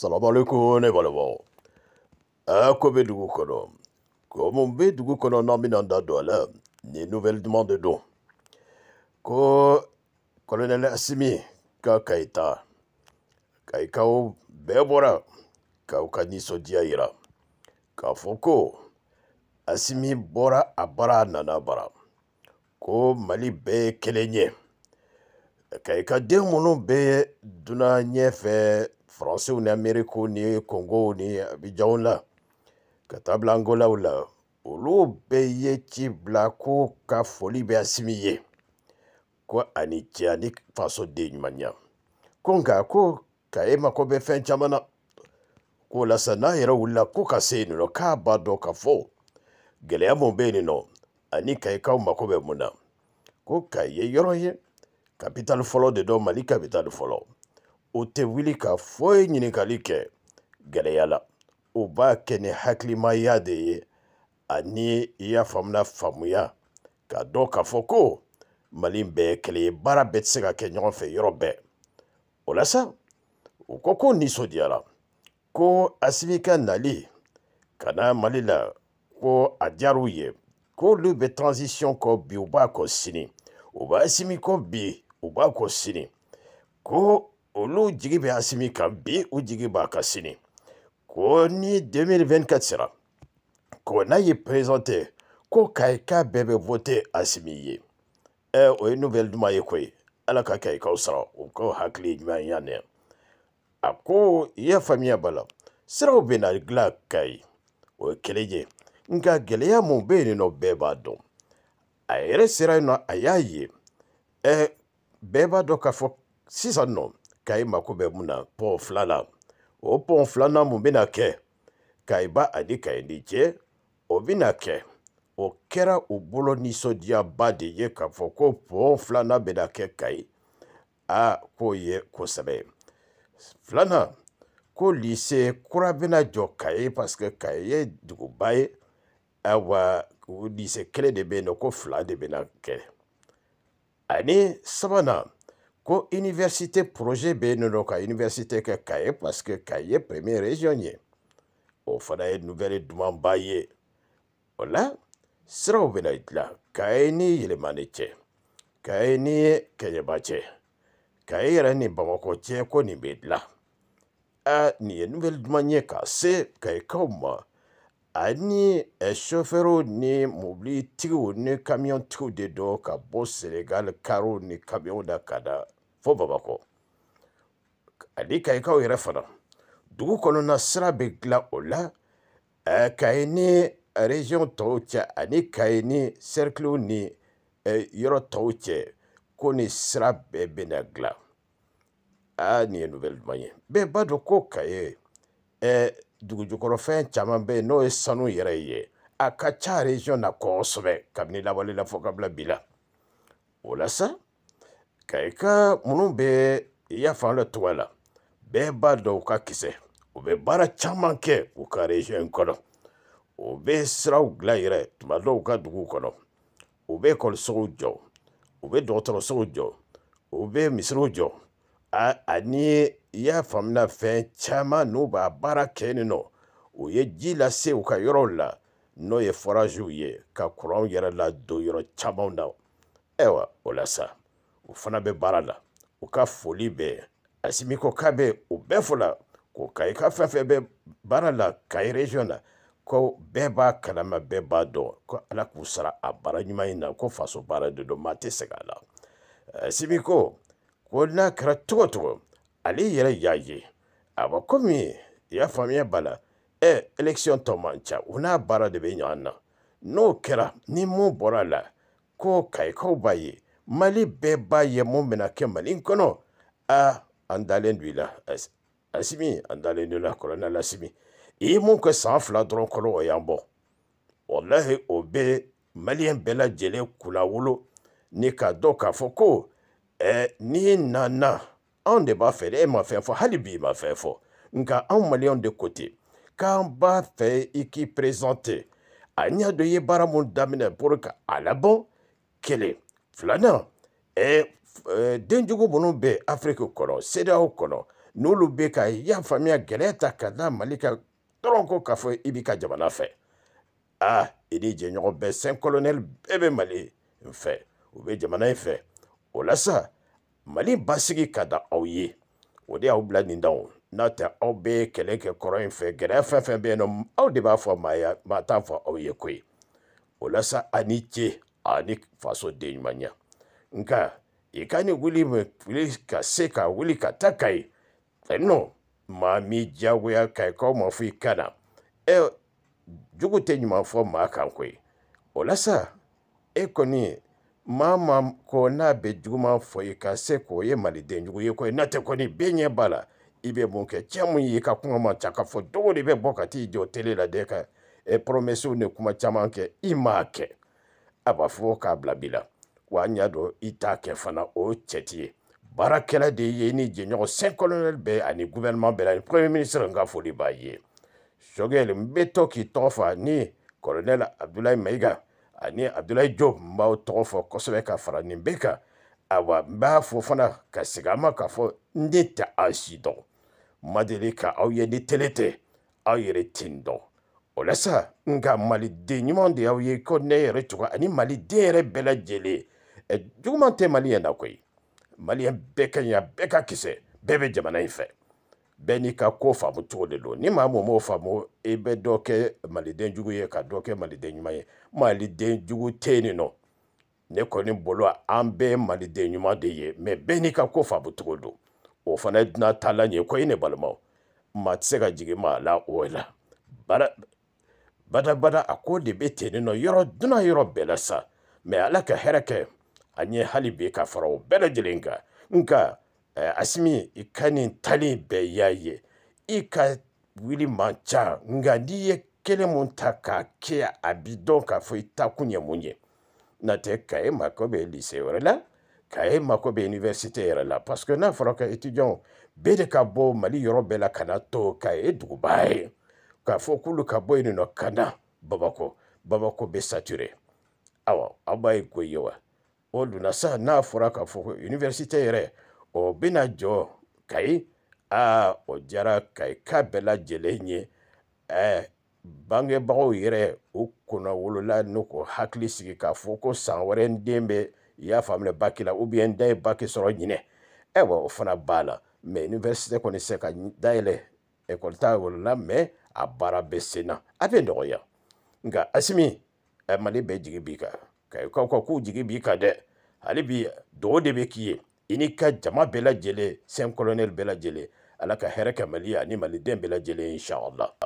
salamualekum ne balimaw a ko bɛ dugu kɔnɔ ko mun bɛ dugu kɔnɔ n'an bɛna da don a la nin nouvelle duman de don ko colonel asimi ka kayita kayikaw bɛɛ bɔra k'aw ka nisɔndiya yira k'a fɔ ko asimi bɔra a bara a nana bara ko mali bɛɛ ye kelen ye kayikaden minnu bɛ dunan ɲɛfɛ faransiw ni amerikiw ni kongow ni abijanw la ka taa bila angolaw la olu bɛɛ ye ci bila ko ka foli bɛ asimi ye ko ani cɛ ani faso den ɲuman ɲa ko nka ko ka e mako bɛ fɛn caman na ko lasa n'a yɛrɛ wulila ko ka se yen nɔ k'a b'a dɔn ka fɔ gɛlɛya mun bɛ yen nɔ ani kayikaw mako bɛ mun na ko kayi ye yɔrɔ ye kapitali fɔlɔ de dɔ mali kapitali fɔlɔ o tɛ wuli ka foyi ɲininkali kɛ gɛlɛya la o b'a kɛ ni hakilimaya de ye ani i y'a faamuna faamuya k'a dɔn k'a fɔ ko mali bɛɛ ye kelen ye baara bɛɛ tɛ se ka kɛ ɲɔgɔn fɛ yɔrɔ bɛɛ o la sa u ko ko nisɔndiyara ko asibi ka nali ka na mali la ko a diyar'u ye k'olu bɛ transisiɔn kɔ bi u b'a kɔ sini u b'a simi kɔ bi u b'a kɔ sini ko olu jigi bɛ asimi kan bi u jigi b'a ka sini ko ni 2024 sera ko n'a ye perezante ko kayika bɛɛ bɛ vote asimi ye ɛ o ye nouvelle duman ye koyi ala ka kaw sara o ka hakili ɲuman ya nɛ a ko i y'a faamuya b'a la siraw bɛna dilan kayi o ye kelen ye nka gɛlɛya mun bɛ yen nɔ bɛɛ b'a dɔn a yɛrɛ sera yen nɔ a y'a ye ɛ bɛɛ b'a dɔn k'a fɔ sisan nɔ ka i mako bɛ mun na pɔn fila la o pɔn filanan mun bɛna kɛ kayiba ani kayini jɛ o bɛna kɛ o kɛra u bolo nisɔndiyaba de ye k'a fɔ ko pɔn filanan bɛna kɛ kayi a k'o ye kosɛbɛ filanan ko lise kura bɛna jɔ kayi paseke kayi ye duguba ye awa lise kelen de bɛ yen nɔ ko fila de bɛna kɛ ani sabanan ko université projet bɛ université kɛ kaye parce que kaye premier régionnier. ye o fana ye nouvelle dumanba ye o la siraw bɛna dilan kaye ni yɛlɛmani cɛ kaye ni kɛɲɛba cɛ kaye yɛrɛ ni bamakɔ cɛ ko nin bɛ dilan a nin ye nouvelle duman ye k'a se kayekaw ma ani chauffeurw ni mobilitigiw ni kamiyɔntigiw de don ka bɔ senegal kariw ni kamiyɔnw na ka fo bamakɔ ani kayikaw yɛrɛ fana dugu kɔnɔna sira bɛ dilan o la kayi ni région tɔw cɛ ani kayi ni cerclew ni yɔrɔ tɔw cɛ ko ni sira bɛɛ bɛna dilan aa nin ye nouvelle duman ye bɛɛ b'a dɔn ko kaye dugujukɔrɔfɛn caman bɛ yen n'o ye sanu yɛrɛ ye a ka ca région na kosɛbɛ kabini lawale la fɔ ka bila bi la o la sa ka i ka minnu bɛ i y'a fɔ an cogoya la bɛɛ b'a dɔn u ka kisɛ u bɛ baara caman kɛ u ka in kɔnɔ u bɛ siraw dilan yɛrɛ tuma dɔw u ka duguw kɔnɔ u bɛ ekɔlisow jɔ u bɛ dɔgɔtɔrɔsow jɔ u bɛ misiriw jɔ ani i y'a faamuya fɛn caman n'u b'a baara kɛ yen nɔ u ye ji lase u ka yɔrɔw la n'o ye faraziw ye ka kuranw yɛrɛ ladon yɔrɔ camanw na ayiwa o la sa o fana bɛ baara la u ka foli bɛ asimi ko ka bɛ u bɛɛ fola ko kayi ka fɛn fɛn bɛ baara la kayi region na ko bɛɛ b'a kalama bɛɛ b'a dɔn ko ala k'u sara a baara ɲuman in na ko faso baara de don maa tɛ sɛgɛ a la asimi ko ko n'a kɛra cogo cogo ale yɛrɛ y'a ye a ba komi i y'a faamuya b'a la ɛ election tɔ man ca u n'a baara de bɛ ɲɔgɔn na n'o kɛra ni mun bɔra a la ko kayikaw b'a ye mali bɛɛ b'a ye mun bɛna kɛ mali in kɔnɔ a an dalen do i la asimi an dalen do i la kɔlɔnɛ lasimi i ye mun kɛ san fila dɔrɔn kɔnɔ o y'an bɔ walahi o bɛ maliyɛn bɛɛ lajɛlen kunna wolo ni k'a dɔn k'a fɔ ko ɛɛ n'i ye na na anw de b'a fɛ e ma fɛn fɔ hali bi i ma fɛn fɔ nka anw maliyɛnw de ko ten k'an b'a fɛ i k'i perezante a ɲɛ dɔ i ye baara mun daminɛ pour k'a a labɔ kelen filanan eh, eh, denjugu minnu bɛ afiriki kɔnɔ sedaw kɔnɔ n'olu bɛ ka y'a faamuya gɛlɛya ta ka da mali ka dɔrɔn ko k'a fɔ i b'i ka jamana fɛ aa i ni jɛɲɔgɔn bɛɛ sɛn kolonɛli bɛɛ bɛ mali fɛ u bɛ jamana in e fɛ o la sa mali basigi ka da aw ye o de y'aw bila nin danw n'a tɛ aw bɛ kɛlɛ kɛ kɔrɔ in fɛ gɛlɛya fɛn fɛn bɛ yen nɔ aw de b'a fɔ maa t'a fɔ aw ye koyi o la sa a ni ce Ani faso den ɲuman ɲɛ nka i e ka ni wuli ka se ka wuli ka ta ka ye nɔ maa m'i diyagoya ka e k'aw ma fɔ i kana na ɛ e, jugu tɛ ɲuman fɔ maa kan koyi o la sa e kɔni maa maa ko n'a bɛ juguman fɔ i ka se k'o ye malidenjugu ye koyi n'a tɛ kɔni bɛɛ ɲɛ b'a la i bɛ mun kɛ cɛ mun y'i ka kuma ma ca ka fɔ dogo de bɛ bɔ ka t'i jɔ tele la de ka promessew ni kuma caman kɛ i m'a kɛ a b'a fɔ k'a bila bi la wa an y'a dɔn i t'a kɛ fana o cɛ ti ye baarakɛla de ye ni jɛɲɔgɔn sen kolonɛl bɛɛ ani guvɛrɛnɛman bɛɛ la ni premier ministre n ka foli b'a ye sɔgɛli n bɛ to k'i tɔgɔ fa ni kolonɛl abdulayi mayiga ani abdulayi jo n b'aw tɔgɔ fɔ kosɛbɛ ka fara nin bɛɛ kan awa n b'a fɔ fana ka segin a ma k'a fɔ ne tɛ an si dɔn ma deli ka aw ye ni tele tɛ aw yɛrɛ tin dɔn o la sa nka maliden ɲumanw de y'aw ye ko ne yɛrɛ cogo ani maliden yɛrɛ bɛɛ lajɛlen juguman tɛ maliyɛn na koyi maliyɛn bɛɛ ka ɲi a bɛɛ ka kisɛ bɛɛ bɛ jamana in fɛ bɛɛ n'i ka ko faamu cogo de don ni maa mun m'o faamu i bɛ dɔ kɛ maliden jugu ye ka dɔ kɛ maliden ɲuman ye maliden jugu tɛ yen nɔ ne kɔni bolo an bɛɛ ye maliden ɲuman de ye mɛ bɛɛ n'i ka ko faamu cogo don o fana dunan taalan ye ko e ne balimaw maa tɛ se ka jigin maa la o la baara Badabada a ko de bɛ ten nɔ yɔrɔ dunan yɔrɔ bɛɛ la sa mɛ ala ka hɛrɛ kɛ an ye hali bi ka fara o bɛɛ lajɛlen kan nka asimi i ka nin talen bɛɛ y'a ye i ka wuli man ca nka n'i ye kelen mun ta k'a kɛ a bi dɔn k'a fɔ i ta kun ye mun ye na tɛ ka e mako bɛ lise wɛrɛ la ka e mako bɛ universite yɛrɛ la parce que n'a fɔra ka etijɔn bɛɛ de ka bɔ mali yɔrɔ bɛɛ la ka na to ka duguba ye k'a fɔ k'olu ka bɔ yen nɔ ka na bamakɔ bamakɔ bɛ sature awa aw b'a ye ko ye wa o donna sa n'a fɔra k'a fɔ ko universite yɛrɛ o bɛna jɔ kayi aa o diyara kayi k'a bɛɛ lajɛlen ye ɛɛ e, bangebagaw yɛrɛ o kɔnɔ wolola n'o ko hakili sigi k'a fɔ ko san wɛrɛ n den bɛ i y'a faamuya baki la ubiyɛn da ye baki sɔrɔ ɲinɛ ayiwa o fana b'a la mɛ universite kɔni tɛ se ka dayɛlɛ ekɔli t'a wolola mɛ a baara bɛ sen na a bɛ nɔgɔya nka asimi eh, mali bɛɛ jigi b'i kan kayikaw ka k'u jigi b'i kan dɛ hali bi dɔw de bɛ k'i ye i n'i ka jama bɛɛ lajɛlen sɛn kɔlɔnɛli bɛɛ lajɛlen ala ka hɛrɛ kɛ mali ani maliden bɛɛ lajɛlen inshallah